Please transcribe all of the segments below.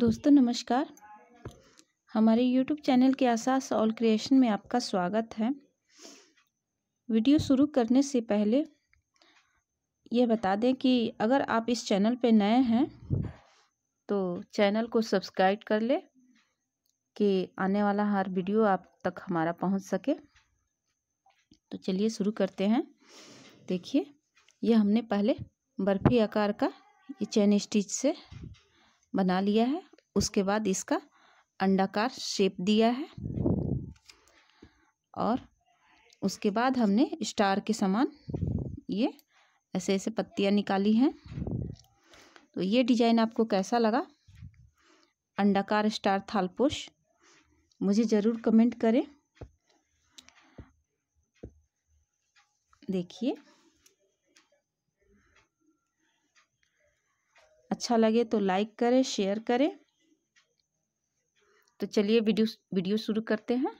दोस्तों नमस्कार हमारे यूट्यूब चैनल के आसास ऑल क्रिएशन में आपका स्वागत है वीडियो शुरू करने से पहले यह बता दें कि अगर आप इस चैनल पर नए हैं तो चैनल को सब्सक्राइब कर ले कि आने वाला हर वीडियो आप तक हमारा पहुंच सके तो चलिए शुरू करते हैं देखिए यह हमने पहले बर्फी आकार का ये चैन स्टिच से बना लिया है उसके बाद इसका अंडाकार शेप दिया है और उसके बाद हमने स्टार के समान ये ऐसे ऐसे पत्तियाँ निकाली हैं तो ये डिजाइन आपको कैसा लगा अंडाकार स्टार थालपोश मुझे ज़रूर कमेंट करें देखिए अच्छा लगे तो लाइक करें शेयर करें तो चलिए वीडियो वीडियो शुरू करते हैं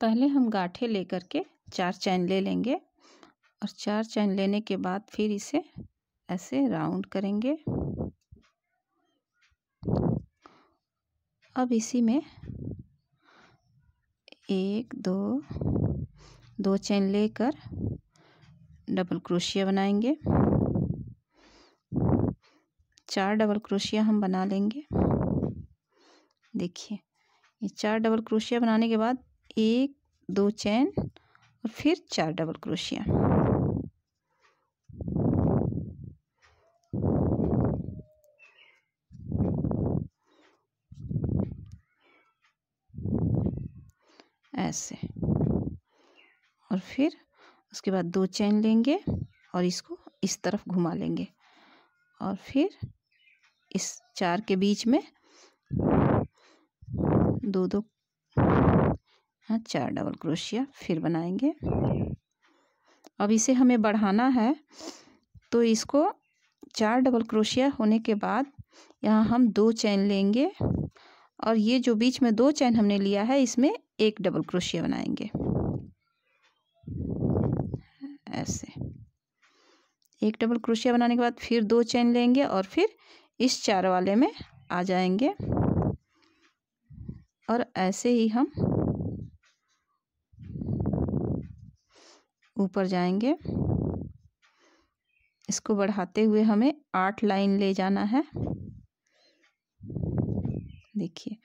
पहले हम गाठे लेकर के चार चैन ले लेंगे और चार चैन लेने के बाद फिर इसे ऐसे राउंड करेंगे अब इसी में एक दो दो चैन लेकर डबल क्रोशिया बनाएंगे चार डबल क्रोशिया हम बना लेंगे देखिए ये चार डबल क्रोशिया बनाने के बाद एक दो चैन और फिर चार डबल क्रोशिया ऐसे और फिर उसके बाद दो चैन लेंगे और इसको इस तरफ घुमा लेंगे और फिर इस चार के बीच में दो दो हाँ चार डबल क्रोशिया फिर बनाएंगे अब इसे हमें बढ़ाना है तो इसको चार डबल क्रोशिया होने के बाद यहाँ हम दो चैन लेंगे और ये जो बीच में दो चैन हमने लिया है इसमें एक डबल क्रोशिया बनाएंगे ऐसे एक डबल क्रोशिया बनाने के बाद फिर दो चैन लेंगे और फिर इस चार वाले में आ जाएंगे और ऐसे ही हम ऊपर जाएंगे इसको बढ़ाते हुए हमें आठ लाइन ले जाना है देखिए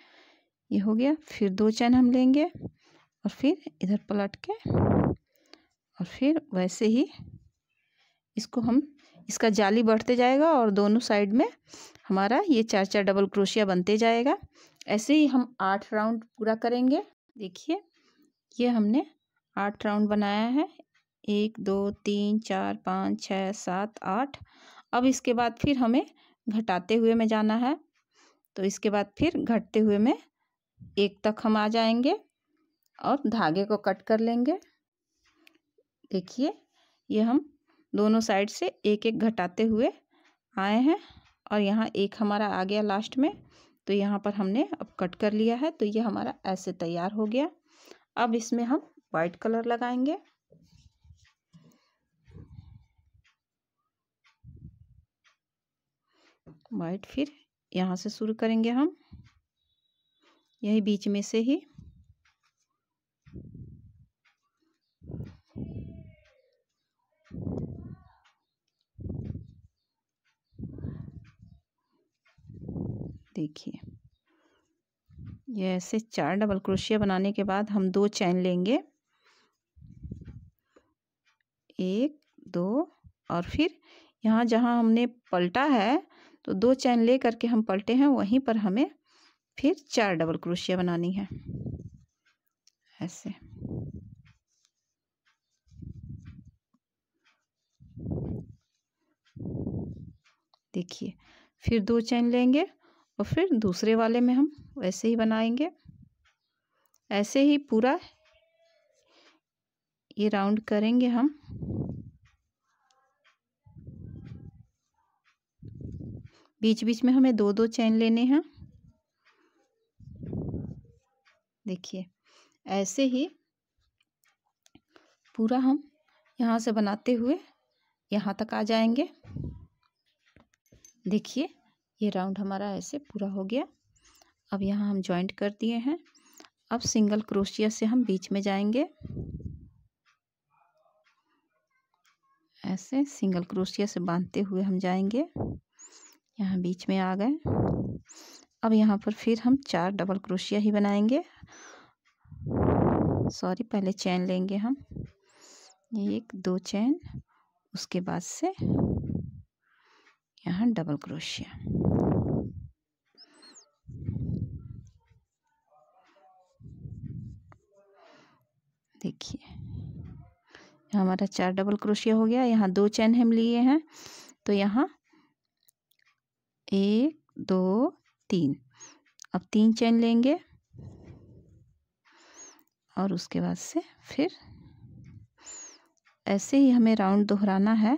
ये हो गया फिर दो चैन हम लेंगे और फिर इधर पलट के और फिर वैसे ही इसको हम इसका जाली बढ़ते जाएगा और दोनों साइड में हमारा ये चार चार डबल क्रोशिया बनते जाएगा ऐसे ही हम आठ राउंड पूरा करेंगे देखिए ये हमने आठ राउंड बनाया है एक दो तीन चार पाँच छः सात आठ अब इसके बाद फिर हमें घटाते हुए में जाना है तो इसके बाद फिर घटते हुए में एक तक हम आ जाएंगे और धागे को कट कर लेंगे देखिए ये हम दोनों साइड से एक एक घटाते हुए आए हैं और यहाँ एक हमारा आ गया लास्ट में तो यहाँ पर हमने अब कट कर लिया है तो ये हमारा ऐसे तैयार हो गया अब इसमें हम वाइट कलर लगाएंगे वाइट फिर यहाँ से शुरू करेंगे हम यही बीच में से ही देखिए ये ऐसे चार डबल क्रोशिया बनाने के बाद हम दो चैन लेंगे एक दो और फिर यहाँ जहाँ हमने पलटा है तो दो चैन ले करके हम पलटे हैं वहीं पर हमें फिर चार डबल क्रोशिया बनानी है ऐसे देखिए फिर दो चैन लेंगे और फिर दूसरे वाले में हम वैसे ही बनाएंगे ऐसे ही पूरा ये राउंड करेंगे हम बीच बीच में हमें दो दो चैन लेने हैं देखिए ऐसे ही पूरा हम यहाँ से बनाते हुए यहाँ तक आ जाएंगे देखिए ये राउंड हमारा ऐसे पूरा हो गया अब यहाँ हम जॉइंट कर दिए हैं अब सिंगल क्रोशिया से हम बीच में जाएंगे ऐसे सिंगल क्रोशिया से बांधते हुए हम जाएंगे यहाँ बीच में आ गए अब यहाँ पर फिर हम चार डबल क्रोशिया ही बनाएंगे सॉरी पहले चैन लेंगे हम एक दो चैन उसके बाद से यहाँ डबल क्रोशिया देखिए हमारा चार डबल क्रोशिया हो गया यहाँ दो चैन हम लिए हैं तो यहाँ एक दो तीन अब तीन चैन लेंगे और उसके बाद से फिर ऐसे ही हमें राउंड दोहराना है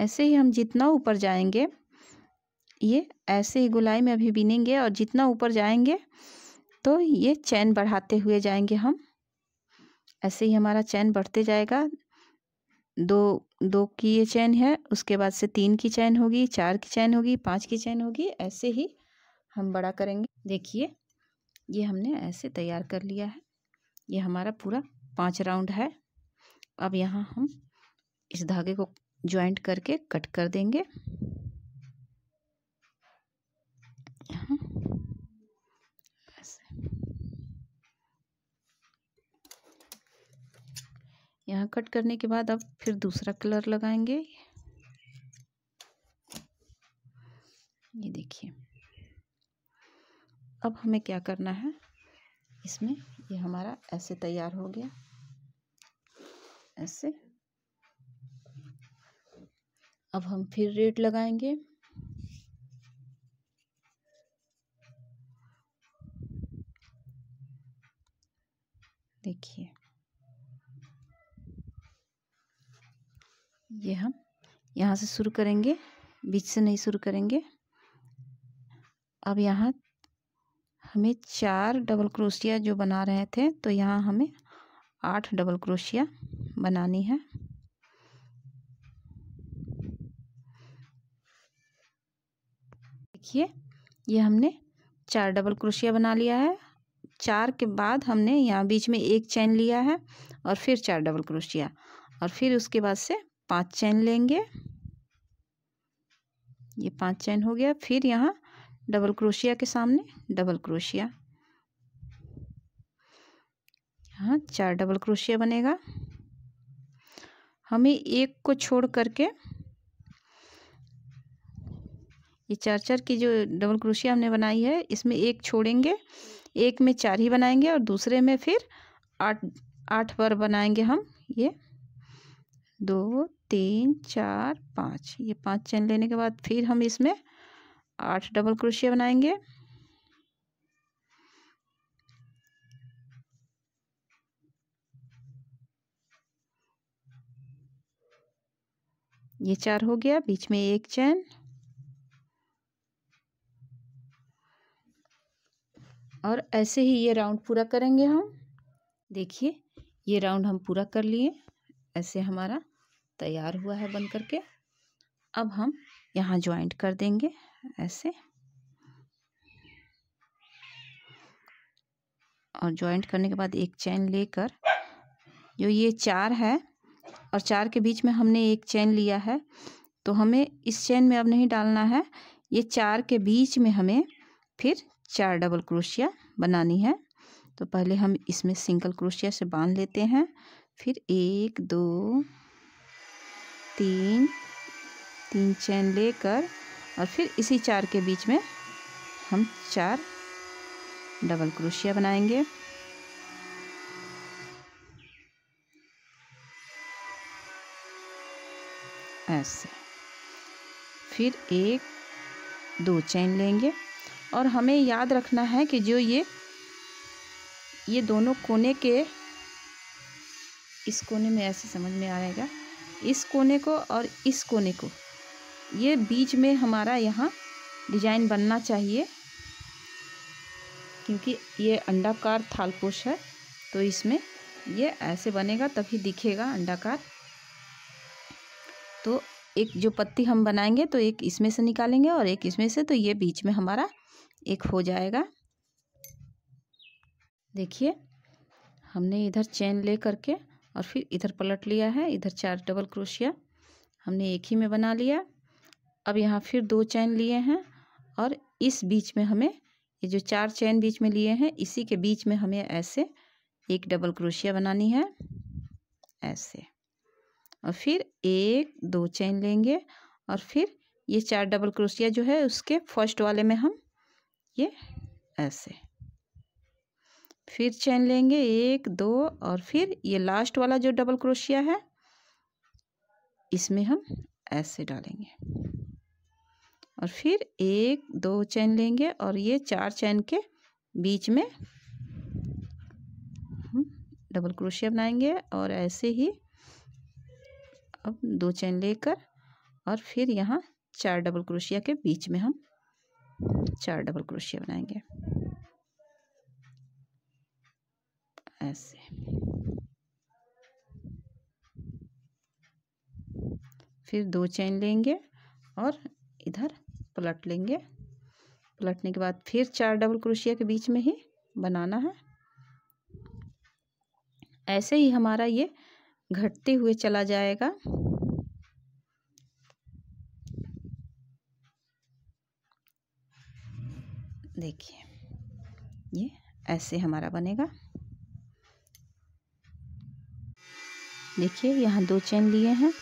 ऐसे ही हम जितना ऊपर जाएंगे ये ऐसे ही गुलाई में अभी बिनेंगे और जितना ऊपर जाएंगे तो ये चैन बढ़ाते हुए जाएंगे हम ऐसे ही हमारा चैन बढ़ते जाएगा दो दो की ये चैन है उसके बाद से तीन की चैन होगी चार की चैन होगी पाँच की चैन होगी ऐसे ही हम बड़ा करेंगे देखिए ये हमने ऐसे तैयार कर लिया है ये हमारा पूरा पाँच राउंड है अब यहाँ हम इस धागे को ज्वाइंट करके कट कर देंगे यहाँ कट करने के बाद अब फिर दूसरा कलर लगाएंगे ये देखिए अब हमें क्या करना है इसमें ये हमारा ऐसे तैयार हो गया ऐसे अब हम फिर रेट लगाएंगे देखिए ये हम यहाँ से शुरू करेंगे बीच से नहीं शुरू करेंगे अब यहाँ हमें चार डबल क्रोशिया जो बना रहे थे तो यहाँ हमें आठ डबल क्रोशिया बनानी है देखिए ये हमने चार डबल क्रोशिया बना लिया है चार के बाद हमने यहाँ बीच में एक चैन लिया है और फिर चार डबल क्रोशिया और फिर उसके बाद से पांच चैन लेंगे ये पांच चैन हो गया फिर यहाँ डबल क्रोशिया के सामने डबल क्रोशिया यहाँ चार डबल क्रोशिया बनेगा हमें एक को छोड़ करके ये चार चार की जो डबल क्रोशिया हमने बनाई है इसमें एक छोड़ेंगे एक में चार ही बनाएंगे और दूसरे में फिर आठ आठ बार बनाएंगे हम ये दो तीन चार पाँच ये पांच चैन लेने के बाद फिर हम इसमें आठ डबल क्रोशिया बनाएंगे ये चार हो गया बीच में एक चैन और ऐसे ही ये राउंड पूरा करेंगे हम देखिए ये राउंड हम पूरा कर लिए ऐसे हमारा तैयार हुआ है बन करके अब हम यहाँ ज्वाइंट कर देंगे ऐसे और ज्वाइंट करने के बाद एक चैन लेकर जो ये चार है और चार के बीच में हमने एक चैन लिया है तो हमें इस चैन में अब नहीं डालना है ये चार के बीच में हमें फिर चार डबल क्रोशिया बनानी है तो पहले हम इसमें सिंगल क्रोशिया से बांध लेते हैं फिर एक दो तीन तीन चैन लेकर और फिर इसी चार के बीच में हम चार डबल क्रोशिया बनाएंगे ऐसे फिर एक दो चैन लेंगे और हमें याद रखना है कि जो ये ये दोनों कोने के इस कोने में ऐसे समझ में आएगा इस कोने को और इस कोने को ये बीच में हमारा यहाँ डिजाइन बनना चाहिए क्योंकि ये अंडाकार थालपोश है तो इसमें ये ऐसे बनेगा तभी दिखेगा अंडाकार तो एक जो पत्ती हम बनाएंगे तो एक इसमें से निकालेंगे और एक इसमें से तो ये बीच में हमारा एक हो जाएगा देखिए हमने इधर चेन ले करके और फिर इधर पलट लिया है इधर चार डबल क्रोशिया हमने एक ही में बना लिया अब यहाँ फिर दो चैन लिए हैं और इस बीच में हमें ये जो चार चैन बीच में लिए हैं इसी के बीच में हमें ऐसे एक डबल क्रोशिया बनानी है ऐसे और फिर एक दो चैन लेंगे और फिर ये चार डबल क्रोशिया जो है उसके फर्स्ट वाले में हम ये ऐसे फिर चैन लेंगे एक दो और फिर ये लास्ट वाला जो डबल क्रोशिया है इसमें हम ऐसे डालेंगे और फिर एक दो चैन लेंगे और ये चार चैन के बीच में हम डबल क्रोशिया बनाएंगे और ऐसे ही अब दो चैन लेकर और फिर यहाँ चार डबल क्रोशिया के बीच में हम चार डबल क्रोशिया बनाएंगे ऐसे फिर दो चैन लेंगे और इधर पलट लेंगे पलटने के बाद फिर चार डबल क्रोशिया के बीच में ही बनाना है ऐसे ही हमारा ये घटते हुए चला जाएगा देखिए ये ऐसे हमारा बनेगा देखिए यहाँ दो चैन लिए हैं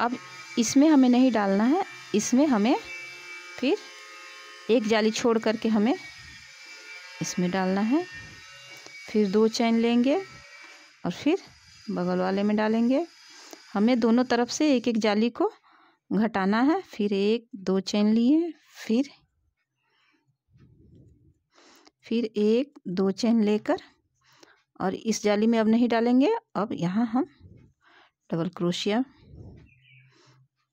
अब इसमें हमें नहीं डालना है इसमें हमें फिर एक जाली छोड़ करके हमें इसमें डालना है फिर दो चैन लेंगे और फिर बगल वाले में डालेंगे हमें दोनों तरफ से एक एक जाली को घटाना है फिर एक दो चैन लिए फिर फिर एक दो चैन लेकर और इस जाली में अब नहीं डालेंगे अब यहाँ हम डबल क्रोशिया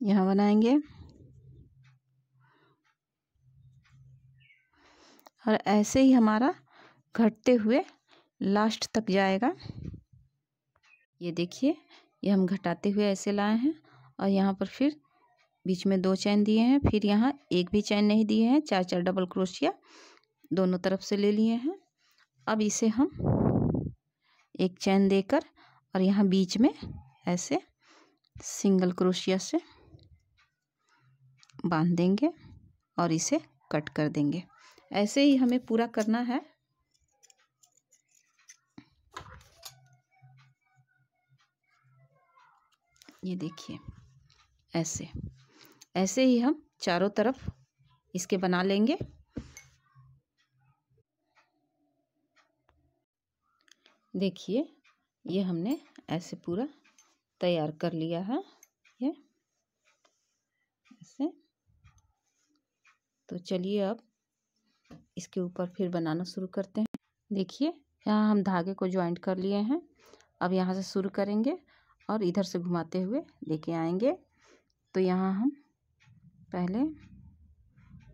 यहाँ बनाएंगे और ऐसे ही हमारा घटते हुए लास्ट तक जाएगा ये देखिए ये हम घटाते हुए ऐसे लाए हैं और यहाँ पर फिर बीच में दो चैन दिए हैं फिर यहाँ एक भी चैन नहीं दिए हैं चार चार डबल क्रोशिया दोनों तरफ से ले लिए हैं अब इसे हम एक चैन देकर और यहाँ बीच में ऐसे सिंगल क्रोशिया से बांध देंगे और इसे कट कर देंगे ऐसे ही हमें पूरा करना है ये देखिए ऐसे ऐसे ही हम चारों तरफ इसके बना लेंगे देखिए ये हमने ऐसे पूरा तैयार कर लिया है ये ऐसे तो चलिए अब इसके ऊपर फिर बनाना शुरू करते हैं देखिए यहाँ हम धागे को ज्वाइंट कर लिए हैं अब यहाँ से शुरू करेंगे और इधर से घुमाते हुए लेके आएंगे तो यहाँ हम पहले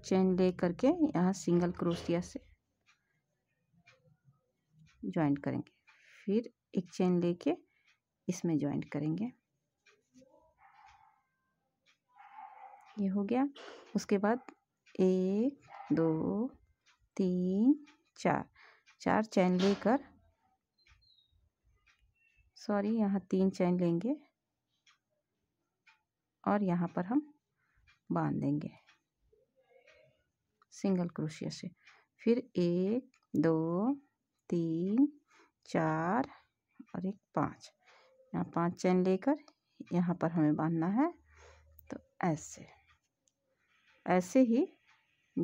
चेन ले करके यहाँ सिंगल क्रोशिया से ज्वाइन करेंगे फिर एक चेन लेके इसमें ज्वाइन करेंगे ये हो गया उसके बाद एक दो तीन चार चार चैन लेकर सॉरी यहाँ तीन चैन लेंगे और यहाँ पर हम बांध देंगे सिंगल क्रोशिया से फिर एक दो तीन चार और एक पाँच यहाँ पांच चैन लेकर यहाँ पर हमें बांधना है तो ऐसे ऐसे ही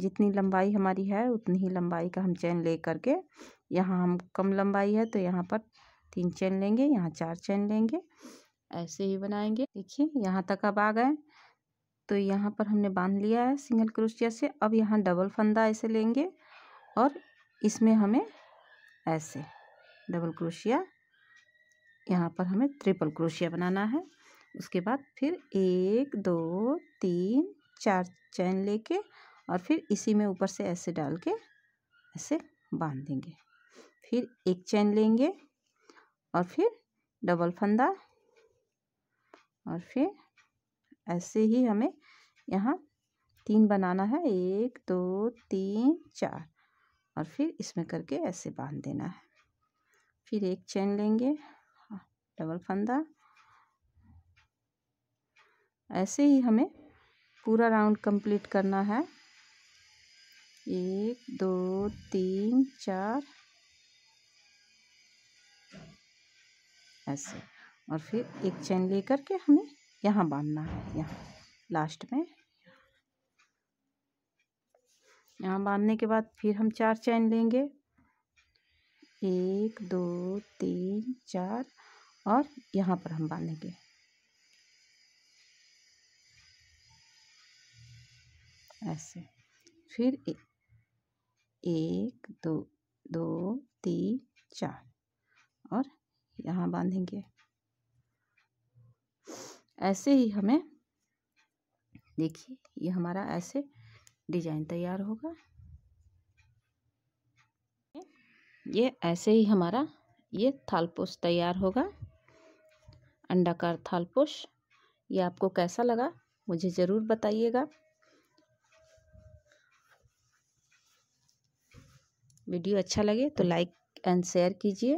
जितनी लंबाई हमारी है उतनी ही लंबाई का हम चैन ले करके यहाँ हम कम लंबाई है तो यहाँ पर तीन चैन लेंगे यहाँ चार चैन लेंगे ऐसे ही बनाएंगे देखिए यहाँ तक अब आ गए तो यहाँ पर हमने बांध लिया है सिंगल क्रोशिया से अब यहाँ डबल फंदा ऐसे लेंगे और इसमें हमें ऐसे डबल क्रोशिया यहाँ पर हमें ट्रिपल क्रोशिया बनाना है उसके बाद फिर एक दो तीन चार चैन लेके और फिर इसी में ऊपर से ऐसे डाल के ऐसे बांध देंगे फिर एक चैन लेंगे और फिर डबल फंदा और फिर ऐसे ही हमें यहाँ तीन बनाना है एक दो तीन चार और फिर इसमें करके ऐसे बांध देना है फिर एक चैन लेंगे हाँ, डबल फंदा ऐसे ही हमें पूरा राउंड कंप्लीट करना है एक दो तीन चार ऐसे और फिर एक चैन लेकर के हमें यहाँ बांधना है यहाँ लास्ट में यहाँ बांधने के बाद फिर हम चार चैन लेंगे एक दो तीन चार और यहाँ पर हम बांधेंगे ऐसे फिर ए, एक दो दो तीन चार और यहाँ बांधेंगे ऐसे ही हमें देखिए ये हमारा ऐसे डिजाइन तैयार होगा ये ऐसे ही हमारा ये थालपोश तैयार होगा अंडाकार थालपोश ये आपको कैसा लगा मुझे ज़रूर बताइएगा वीडियो अच्छा लगे तो लाइक एंड शेयर कीजिए